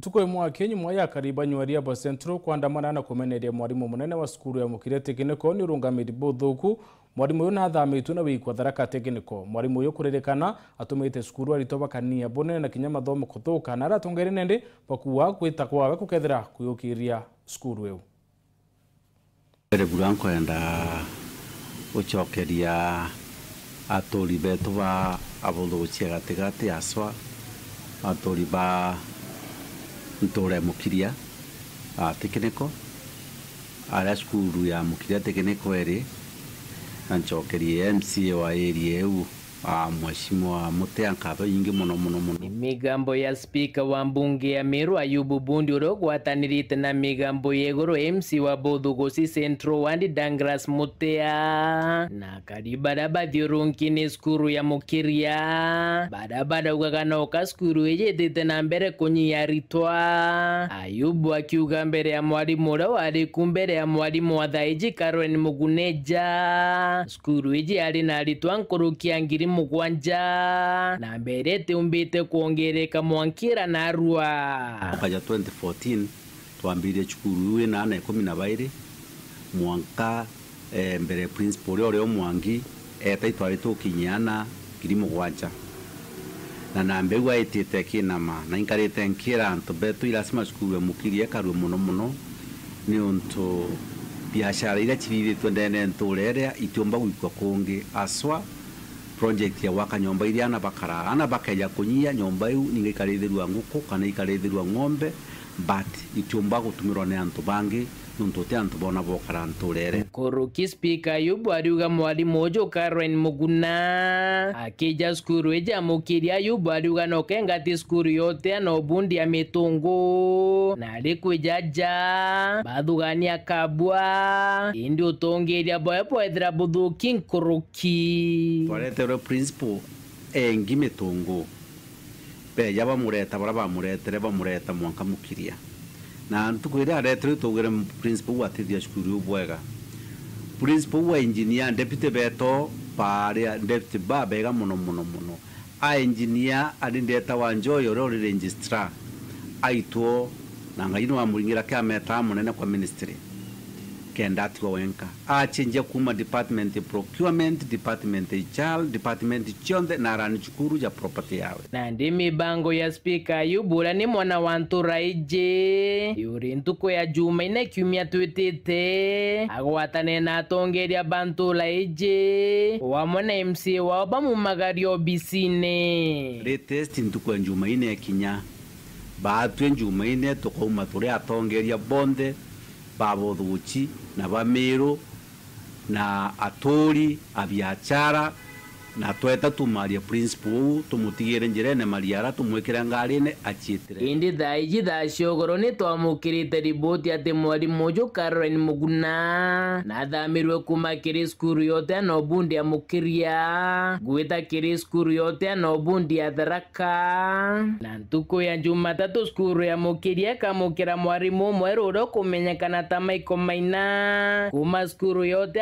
kariba akinyi ya basentro kwa kwandamana na ya mwarimu munene wa sukuru ya mukire tekiniko ni urungamiri dhuku mwarimu uyu nathamitwe na wikwa dharaka tekiniko mwarimu uyu kuririkana atumite sukuru arito bakania bunene na kinyama mathomo kutoka na aratongeire nende pakuwa kwita kethira kukethira kuyukiria sukuru iyo regula nkwenda gucokeria aturi betu ba gati gati aswa aturi ba itå mukiria må kiria atä kä nä ko arä a cukuru ya må kiria atä kä nä ko erä na ncokerie mca wa ä ria Ah, Mheshimiwa muno muno muno. Migambo ya spika wa mbunge ya Meru Ayubu Bundi uria ugwatanirite na migambo yegoro MC wa Buthukusi Central Ward Douglas Mutea na karibara bathiurunki ni skuru ya Mukiria bara baraugaga noka skuru ijitite na mbere kunyia aritwa. Ayubu akiuga mbere ya mwarimu uria wari ku mbere ya mwarimu wa thaiji Caroline Muguneja skuru iji ari na aritwa nkurukia ngiri mugwanja na mberete umbite kuongereka mwankira na rua kaja 2014 twambirie cukuru uwe na ana ikumi na bairi mwanka e, mbere principal ri uria mwangi etaitwa ri ukinyana ngiri mugwanja na nambe igua itite kinama na inkarite nkira antu betu irasima mukiri mukirie karue muno muno ni untu biashara iria cirirĩtwe ndene ntũra ĩrĩa itiũmba gwikwa kũngĩ aswa project ya waka nyomba iria ana bakara ana bakeja kunyia nyomba iu ningikarithirwa nguku kana ikarithirwa ngombe but itiumba gutumirwa ni antu bangi nuntu antu bona bokara nturere nkuruki spika yubu ariuga mwalimu uju karen muguna akija skuru ijamukiria ayubu ariuga nokengati skuru yote anobundia mitungu na alikwijaja bathugania kabwa indi utungiria boya bwethira buthuki nkuruki twareterwe principal engi mitungu beya bamureta bara bamuretere bamureta mwanka mukiria na ntukwire aretere tugere principal wa tithia shukuru bwega principal wa engineer deputy beto paria deputy ba bega muno muno muno a engineer ari ndeta wa njoyo ro registrar aitwo na ngai wa muringira kya meta munene kwa ministry kenda tikowenka achenjia kuma department e procurement department e chal department e chionde narani chukuru ja property yawe na ndi mibango ya spika yubula ni mwana wa nturaije yuri ntuko ya juma ina kiumia twitite agwatane na atongeria bantu laije wamwe na mc wao bamumagaria obisine latest ntuku ya juma ine ya kinya baatwe juma ine tukauma turi atongeria bonde babodhuki na bameero na atori abyachara na tweta tumaria principal uu tumutigire njirene ara tumwikire ngarine achiitire indi thaa iji thaa ciogoro ni twamukirite riboti ati mwarimu uju caroline muguna nathamirwe kuma kiri skuru yote anobundi mukiria gwita kiri skuru yote ya atharaka na ntuku ya jumatatu skuru ya mukiria kamukira mwarimu umwe ruria kana ta maiko maina kuma skuru yote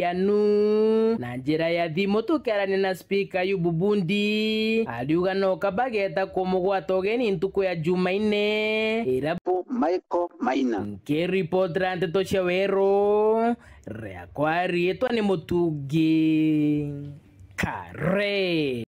ya nu na njira ya thimu tuke ukerani na spika Ayubu Bundi aliuga noka bageta kumugwata ugeni ntuku ya Jumaine irabu Michael Maina nkiripotra ndeto cia wero riakwa rietwa ni mutungi kare